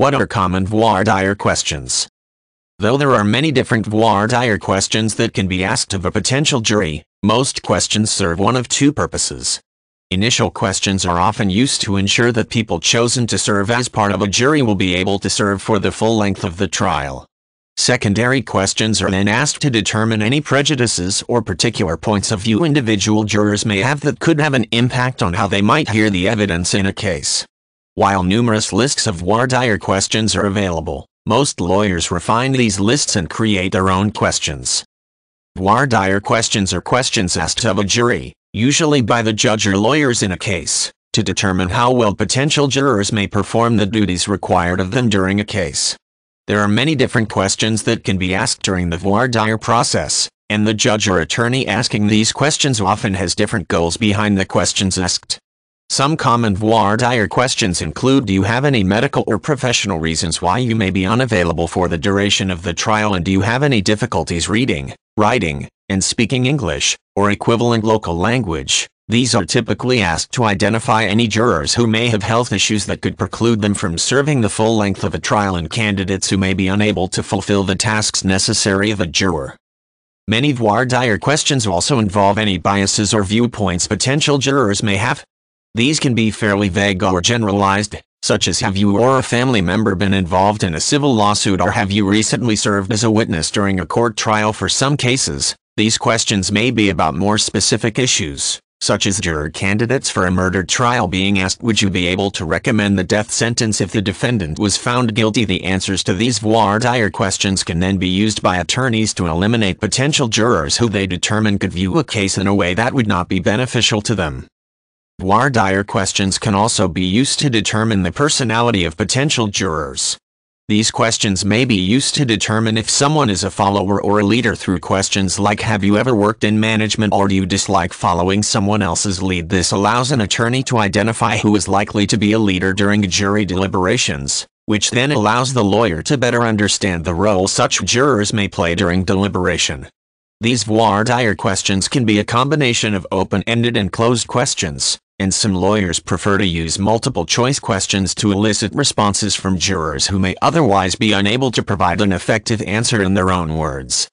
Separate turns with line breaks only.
What are common voir dire questions? Though there are many different voir dire questions that can be asked of a potential jury, most questions serve one of two purposes. Initial questions are often used to ensure that people chosen to serve as part of a jury will be able to serve for the full length of the trial. Secondary questions are then asked to determine any prejudices or particular points of view individual jurors may have that could have an impact on how they might hear the evidence in a case. While numerous lists of voir dire questions are available, most lawyers refine these lists and create their own questions. Voir dire questions are questions asked of a jury, usually by the judge or lawyers in a case, to determine how well potential jurors may perform the duties required of them during a case. There are many different questions that can be asked during the voir dire process, and the judge or attorney asking these questions often has different goals behind the questions asked. Some common voir dire questions include Do you have any medical or professional reasons why you may be unavailable for the duration of the trial and do you have any difficulties reading, writing, and speaking English, or equivalent local language? These are typically asked to identify any jurors who may have health issues that could preclude them from serving the full length of a trial and candidates who may be unable to fulfill the tasks necessary of a juror. Many voir dire questions also involve any biases or viewpoints potential jurors may have, these can be fairly vague or generalized, such as have you or a family member been involved in a civil lawsuit or have you recently served as a witness during a court trial for some cases. These questions may be about more specific issues, such as juror candidates for a murder trial being asked would you be able to recommend the death sentence if the defendant was found guilty. The answers to these voir dire questions can then be used by attorneys to eliminate potential jurors who they determine could view a case in a way that would not be beneficial to them. Voir dire questions can also be used to determine the personality of potential jurors. These questions may be used to determine if someone is a follower or a leader through questions like Have you ever worked in management or do you dislike following someone else's lead? This allows an attorney to identify who is likely to be a leader during jury deliberations, which then allows the lawyer to better understand the role such jurors may play during deliberation. These voir dire questions can be a combination of open-ended and closed questions, and some lawyers prefer to use multiple choice questions to elicit responses from jurors who may otherwise be unable to provide an effective answer in their own words.